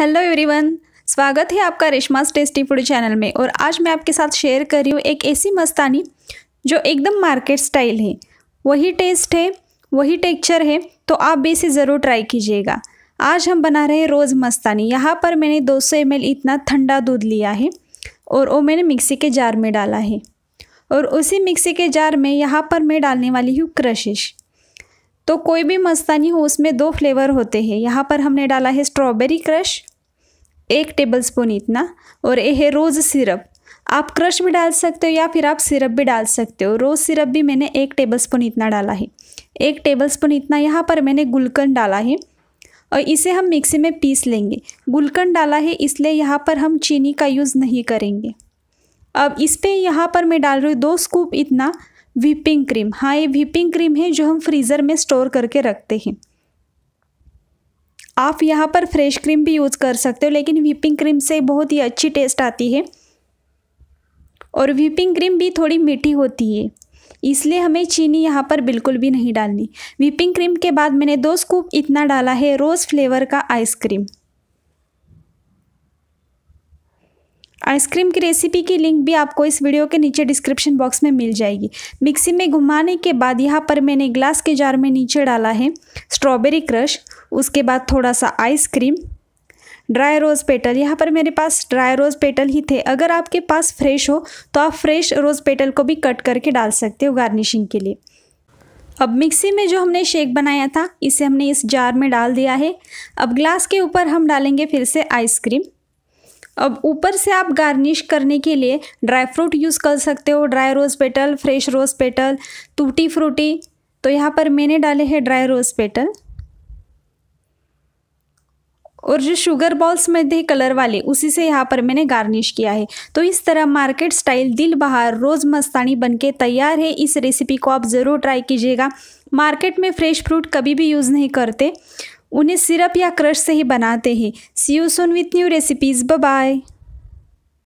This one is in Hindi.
हेलो एवरीवन स्वागत है आपका रेशमास टेस्टी फूड चैनल में और आज मैं आपके साथ शेयर कर रही हूँ एक ऐसी मस्तानी जो एकदम मार्केट स्टाइल है वही टेस्ट है वही टेक्चर है तो आप भी इसे ज़रूर ट्राई कीजिएगा आज हम बना रहे हैं रोज़ मस्तानी यहाँ पर मैंने 200 सौ इतना ठंडा दूध लिया है और वो मैंने मिक्सी के जार में डाला है और उसी मिक्सी के जार में यहाँ पर मैं डालने वाली हूँ क्रशिश तो कोई भी मस्तानी हो उसमें दो फ्लेवर होते हैं यहाँ पर हमने डाला है स्ट्रॉबेरी क्रश एक टेबलस्पून इतना और ये है रोज़ सिरप आप क्रश भी डाल सकते हो या फिर आप सिरप भी डाल सकते हो रोज़ सिरप भी मैंने एक टेबलस्पून इतना डाला है एक टेबलस्पून इतना यहाँ पर मैंने गुलकन डाला है और इसे हम मिक्सी में पीस लेंगे गुलकन डाला है इसलिए यहाँ पर हम चीनी का यूज़ नहीं करेंगे अब इस पर यहाँ पर मैं डाल रही हूँ दो स्कूप इतना व्हीपिंग क्रीम हाँ ये व्हीपिंग क्रीम है जो हम फ्रीज़र में स्टोर करके रखते हैं आप यहाँ पर फ्रेश क्रीम भी यूज़ कर सकते हो लेकिन व्हीपिंग क्रीम से बहुत ही अच्छी टेस्ट आती है और व्हीपिंग क्रीम भी थोड़ी मीठी होती है इसलिए हमें चीनी यहाँ पर बिल्कुल भी नहीं डालनी व्हीपिंग क्रीम के बाद मैंने दो स्कूप इतना डाला है रोज़ फ्लेवर का आइसक्रीम आइसक्रीम की रेसिपी की लिंक भी आपको इस वीडियो के नीचे डिस्क्रिप्शन बॉक्स में मिल जाएगी मिक्सी में घुमाने के बाद यहाँ पर मैंने ग्लास के जार में नीचे डाला है स्ट्रॉबेरी क्रश उसके बाद थोड़ा सा आइसक्रीम ड्राई रोज़ पेटल यहाँ पर मेरे पास ड्राई रोज़ पेटल ही थे अगर आपके पास फ्रेश हो तो आप फ्रेश रोज़ पेटल को भी कट करके डाल सकते हो गार्निशिंग के लिए अब मिक्सी में जो हमने शेक बनाया था इसे हमने इस जार में डाल दिया है अब ग्लास के ऊपर हम डालेंगे फिर से आइसक्रीम अब ऊपर से आप गार्निश करने के लिए ड्राई फ्रूट यूज़ कर सकते हो dry rose petal fresh rose petal tutti frutti तो यहाँ पर मैंने डाले हैं ड्राई रोज़ पेटल और जो शुगर बॉल्स में थे कलर वाले उसी से यहाँ पर मैंने गार्निश किया है तो इस तरह मार्केट स्टाइल दिल बहार रोज़ मस्तानी बनके तैयार है इस रेसिपी को आप ज़रूर ट्राई कीजिएगा मार्केट में फ्रेश फ्रूट कभी भी यूज़ नहीं करते उन्हें सिरप या क्रश से ही बनाते हैं see you soon with new recipes bye